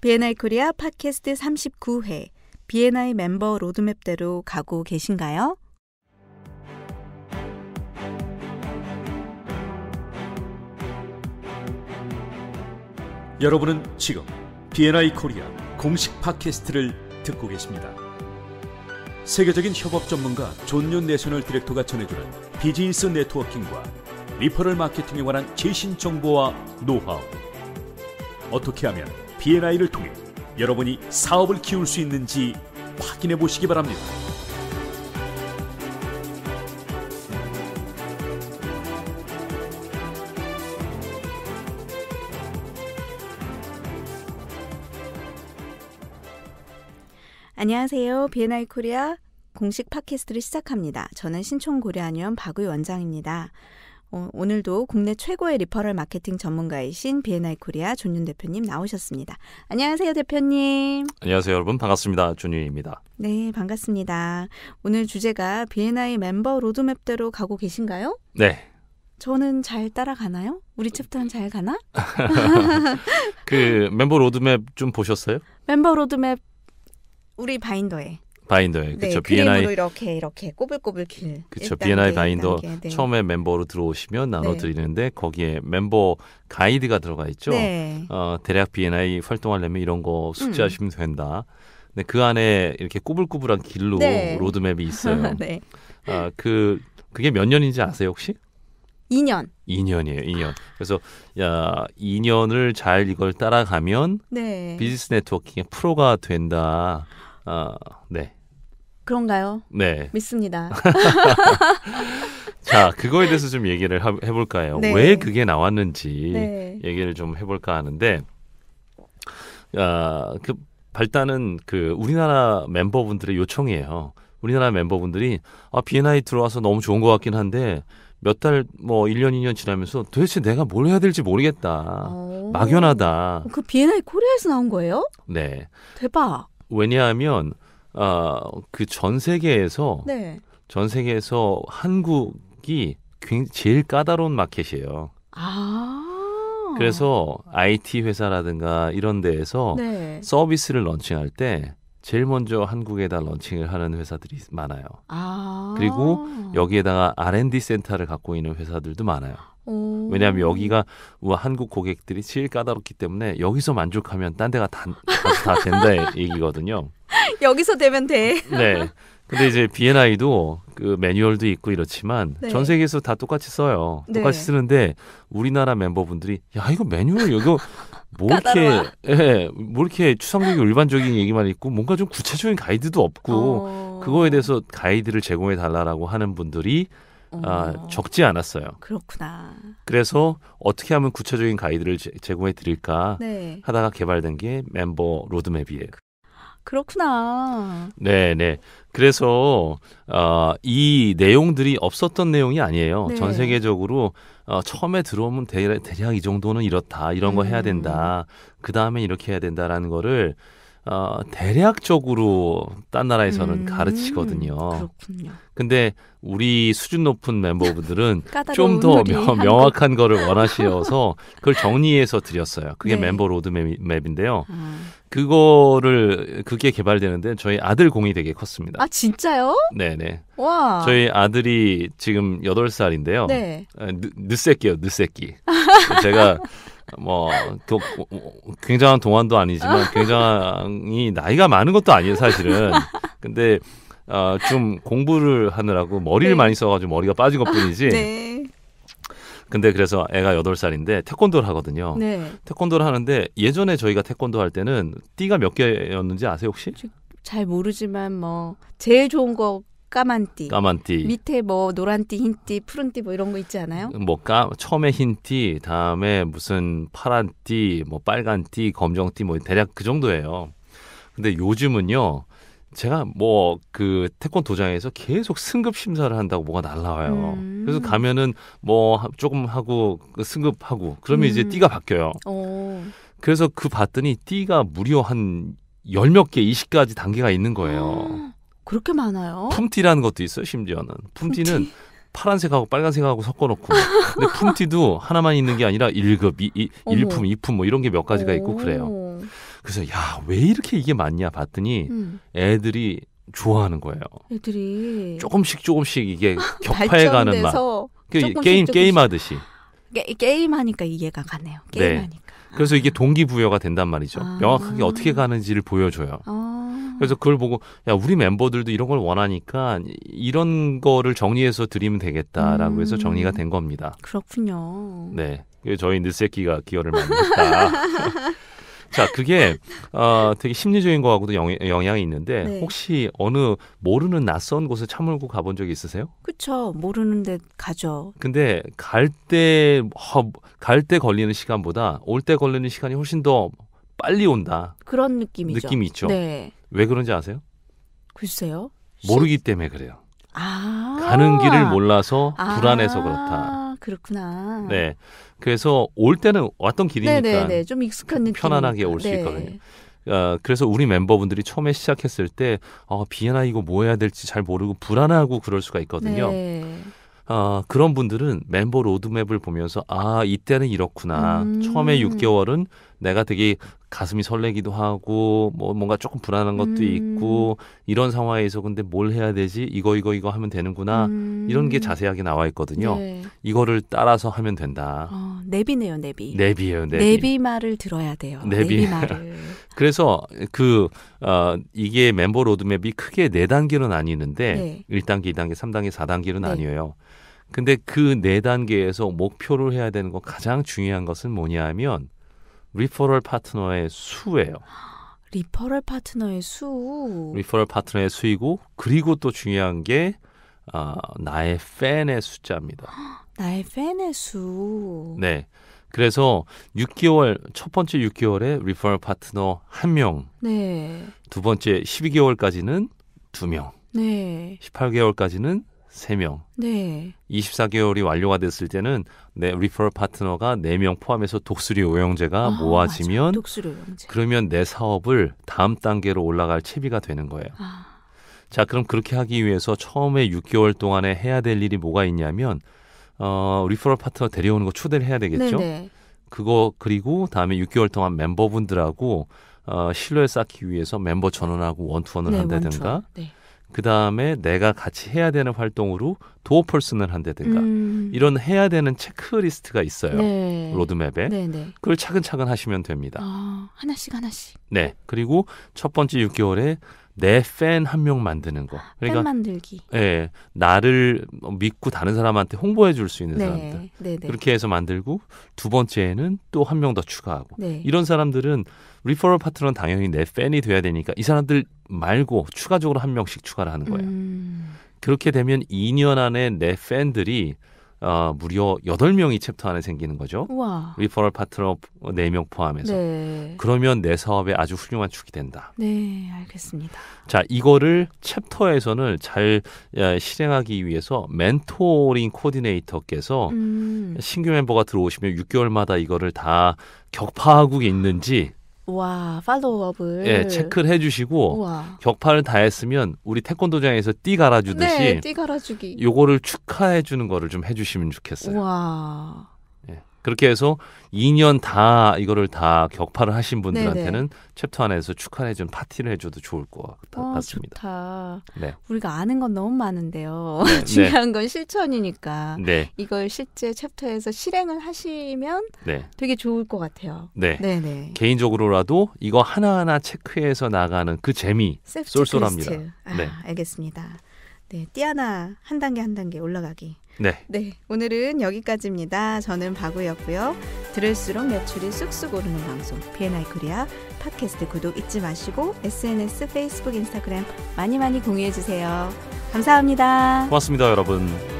비엔나이 코리아 팟캐스트 39회 비엔나이 멤버 로드맵대로 가고 계신가요? 여러분은 지금 비엔나이 코리아 공식 팟캐스트를 듣고 계십니다. 세계적인 협업 전문가 존윤 내셔널 디렉터가 전해주는 비즈니스 네트워킹과 리퍼럴 마케팅에 관한 최신 정보와 노하우 어떻게 하면 B&I를 통해 여러분이 사업을 키울 수 있는지 확인해 보시기 바랍니다. 안녕하세요. B&I 코리아 공식 팟캐스트를 시작합니다. 저는 신촌고려안의원 박의 원장입니다. 어, 오늘도 국내 최고의 리퍼럴 마케팅 전문가이신 비엔나이 코리아 존윤 대표님 나오셨습니다. 안녕하세요, 대표님. 안녕하세요, 여러분. 반갑습니다. 존윤입니다. 네, 반갑습니다. 오늘 주제가 비엔나이 멤버 로드맵대로 가고 계신가요? 네. 저는 잘 따라가나요? 우리 챕터는 잘 가나? 그 멤버 로드맵 좀 보셨어요? 멤버 로드맵 우리 바인더에 바인더에 네, 그렇죠. B&I 이렇게 이렇게 꼬불꼬불 길. 그렇죠. B&I 바인더 네. 처음에 멤버로 들어오시면 나눠드리는데 네. 거기에 멤버 가이드가 들어가 있죠. 네. 어, 대략 B&I 활동하려면 이런 거 숙지하시면 음. 된다. 근데 그 안에 이렇게 꼬불꼬불한 길로 네. 로드맵이 있어요. 네. 아, 그 그게 몇 년인지 아세요 혹시? 2년. 2년이에요, 2년. 그래서 야 2년을 잘 이걸 따라가면 비즈니스 네트워킹의 프로가 된다. 아, 네. 그런가요? 네. 믿습니다. 자, 그거에 대해서 좀 얘기를 하, 해볼까요? 네. 왜 그게 나왔는지 네. 얘기를 좀 해볼까 하는데, 아, 그 발단은 그 우리나라 멤버분들의 요청이에요. 우리나라 멤버분들이 아, 비엔나에 들어와서 너무 좋은 것 같긴 한데 몇 달 뭐 1년 2년 지나면서 도대체 내가 뭘 해야 될지 모르겠다. 오. 어. 막연하다. 그비엔 코리아에서 나온 거예요? 네. 대박. 왜냐하면 아, 그 전 세계에서 네. 전 세계에서 한국이 제일 까다로운 마켓이에요. 아. 그래서 IT 회사라든가 이런 데에서 네. 서비스를 런칭할 때 제일 먼저 한국에다 런칭을 하는 회사들이 많아요. 아~ 그리고 여기에다가 R&D 센터를 갖고 있는 회사들도 많아요. 왜냐하면 여기가 한국 고객들이 제일 까다롭기 때문에 여기서 만족하면 딴 데가 다, 다, 다 된다 얘기거든요. 여기서 되면 돼. 네. 근데 이제 BNI도 그 매뉴얼도 있고 이렇지만 네. 전 세계에서 다 똑같이 써요. 네. 똑같이 쓰는데 우리나라 멤버분들이 야 이거 매뉴얼 이거 뭐 이렇게 예, 뭐 이렇게 추상적인 일반적인 얘기만 있고 뭔가 좀 구체적인 가이드도 없고 어... 그거에 대해서 가이드를 제공해 달라라고 하는 분들이 아, 어... 아, 적지 않았어요. 그렇구나. 그래서 어떻게 하면 구체적인 가이드를 제, 공해 드릴까 네. 하다가 개발된 게 멤버 로드맵이에요. 그렇구나. 네, 네. 그래서 어, 이 내용들이 없었던 내용이 아니에요. 네. 전 세계적으로 어, 처음에 들어오면 대, 대략 이 정도는 이렇다, 이런 거 음. 해야 된다, 그 다음에 이렇게 해야 된다라는 거를 어, 대략적으로 딴 나라에서는 음, 가르치거든요. 그렇군요. 근데 우리 수준 높은 멤버분들은 좀 더 명확한 거를 원하시어서 그걸 정리해서 드렸어요. 그게 네. 멤버 로드맵인데요. 아. 그거를 그게 개발되는데 저희 아들 공이 되게 컸습니다. 아 진짜요? 네네. 와. 저희 아들이 지금 여덟 살인데요 네. 아, 늦, 새끼요 늦새끼. 제가 뭐 교, 굉장한 동안도 아니지만 굉장히 나이가 많은 것도 아니에요 사실은. 근데 어, 좀 공부를 하느라고 머리를 네. 많이 써가지고 머리가 빠진 것뿐이지. 네. 근데 그래서 애가 여덟 살인데 태권도를 하거든요. 네. 태권도를 하는데 예전에 저희가 태권도 할 때는 띠가 몇 개였는지 아세요 혹시? 잘 모르지만 뭐 제일 좋은 거 까만띠. 까만띠. 밑에 뭐 노란띠, 흰띠, 푸른띠 뭐 이런 거 있지 않아요? 뭐 까, 처음에 흰띠, 다음에 무슨 파란띠, 뭐 빨간띠, 검정띠 뭐 대략 그 정도예요. 근데 요즘은요. 제가 뭐 그 태권도장에서 계속 승급 심사를 한다고 뭐가 날라와요. 음. 그래서 가면은 뭐 조금 하고 그 승급하고 그러면 음. 이제 띠가 바뀌어요. 오. 그래서 그 봤더니 띠가 무려 한 열 몇 개, 이십 가지 단계가 있는 거예요. 아. 그렇게 많아요? 품티라는 것도 있어요. 심지어는 품티는 품티? 파란색하고 빨간색하고 섞어놓고 근데 품티도 하나만 있는 게 아니라 1급, 2, 2, 1품, 2품 뭐 이런 게 몇 가지가 있고 그래요. 그래서 야 왜 이렇게 이게 많냐 봤더니 음. 애들이 좋아하는 거예요. 애들이 조금씩 조금씩 이게 격파해가는 맛. 그 게임 게임하듯이. 게, 임 하니까 이해가 가네요. 네. 게임 하니까. 그래서 이게 아. 동기부여가 된단 말이죠. 아. 명확하게 어떻게 가는지를 보여줘요. 아. 그래서 그걸 보고 야 우리 멤버들도 이런 걸 원하니까 이런 거를 정리해서 드리면 되겠다라고 음. 해서 정리가 음. 된 겁니다. 그렇군요. 네, 저희 느새끼가 기여를 많이 했다. 자, 그게 어, 되게 심리적인 거하고도 영, 영향이 있는데 네. 혹시 어느 모르는 낯선 곳에 차 몰고 가본 적이 있으세요? 그렇죠. 모르는데 가죠. 근데 갈 때 갈때 어, 걸리는 시간보다 올 때 걸리는 시간이 훨씬 더 빨리 온다. 그런 느낌이죠. 느낌이 있죠. 네. 왜 그런지 아세요? 글쎄요. 모르기 때문에 그래요. 아~ 가는 길을 몰라서 불안해서 그렇다. 아, 그렇구나. 네. 그래서 올 때는 왔던 길이니까 네네네. 네, 네. 좀 익숙한 느낌. 편안하게 올수 네. 있거든요. 어, 그래서 우리 멤버분들이 처음에 시작했을 때 어, 비엔나 이거 뭐 해야 될지 잘 모르고 불안하고 그럴 수가 있거든요. 네. 어, 그런 분들은 멤버 로드맵을 보면서 아 이때는 이렇구나. 음. 처음에 6개월은 내가 되게 가슴이 설레기도 하고 뭐 뭔가 조금 불안한 것도 음. 있고 이런 상황에서 근데 뭘 해야 되지 이거 이거 이거 하면 되는구나 음. 이런 게 자세하게 나와 있거든요 네. 이거를 따라서 하면 된다 어, 내비네요 내비 내비예요 내비 내비 말을 들어야 돼요 내비, 내비 말을 그래서 그 어, 이게 멤버 로드맵이 크게 네 단계로 나뉘는데 네. 1단계 2단계 3단계 4단계로 나뉘어요 네. 근데 그 네 단계에서 목표를 해야 되는 거 가장 중요한 것은 뭐냐 하면 리퍼럴 파트너의 수예요. 리퍼럴 파트너의 수. 리퍼럴 파트너의 수이고 그리고 또 중요한 게 어, 나의 팬의 숫자입니다. 나의 팬의 수. 네. 그래서 6개월 첫 번째 6개월에 리퍼럴 파트너 한 명. 네. 두 번째 12개월까지는 두 명. 네. 18개월까지는 3명. 네. 24개월이 완료가 됐을 때는 내 리퍼럴 파트너가 4명 포함해서 독수리 오형제가 아, 모아지면 독수리 오형제. 그러면 내 사업을 다음 단계로 올라갈 채비가 되는 거예요. 아. 자, 그럼 그렇게 하기 위해서 처음에 6개월 동안에 해야 될 일이 뭐가 있냐면 어, 리퍼럴 파트너 데려오는 거 초대를 해야 되겠죠. 네 그거 그리고 다음에 6개월 동안 멤버분들하고 어, 신뢰를 쌓기 위해서 멤버 전원하고 원투원을 네, 한다든가 원투원. 네. 그 다음에 내가 같이 해야 되는 활동으로 도어 펄슨을 한다든가 음. 이런 해야 되는 체크리스트가 있어요. 네. 로드맵에. 네네. 네. 그걸 차근차근 하시면 됩니다. 아. 하나씩 하나씩. 네. 그리고 첫 번째 6개월에 내 팬 한 명 만드는 거. 아, 그러니까 팬 만들기. 예. 나를 믿고 다른 사람한테 홍보해 줄 수 있는 네, 사람들. 네, 네. 그렇게 해서 만들고 두 번째에는 또 한 명 더 추가하고. 네. 이런 사람들은 리퍼럴 파트너는 당연히 내 팬이 돼야 되니까 이 사람들 말고 추가적으로 한 명씩 추가를 하는 거예요. 음... 그렇게 되면 2년 안에 내 팬들이 어, 무려 8명이 챕터 안에 생기는 거죠. 우와. 리퍼럴 파트너 4명 포함해서. 네. 그러면 내 사업에 아주 훌륭한 축이 된다. 네, 알겠습니다. 자, 이거를 챕터에서는 잘 에, 예, 실행하기 위해서 멘토링 코디네이터께서 음. 신규 멤버가 들어오시면 6개월마다 이거를 다 격파하고 있는지 와 팔로우업을 예 체크를 해주시고 우와. 격파를 다 했으면 우리 태권도장에서 띠 갈아주듯이 네, 띠 갈아주기 요거를 축하해주는 거를 좀 해주시면 좋겠어요. 와 그렇게 해서 2년 다 이거를 다 격파를 하신 분들한테는 네네. 챕터 안에서 축하해 준 파티를 해줘도 좋을 것 어, 같습니다. 어, 네. 우리가 아는 건 너무 많은데요. 네. 네. 중요한 건 실천이니까 네. 이걸 실제 챕터에서 실행을 하시면 네. 되게 좋을 것 같아요. 네. 네네. 개인적으로라도 이거 하나하나 체크해서 나가는 그 재미 쏠쏠합니다. 아, 네. 알겠습니다. 네, 띠아나 한 단계 한 단계 올라가기. 네. 네, 오늘은 여기까지입니다. 저는 바구였고요. 들을수록 매출이 쑥쑥 오르는 방송 BNI 코리아 팟캐스트 구독 잊지 마시고 SNS, 페이스북, 인스타그램 많이 많이 공유해 주세요. 감사합니다. 고맙습니다, 여러분.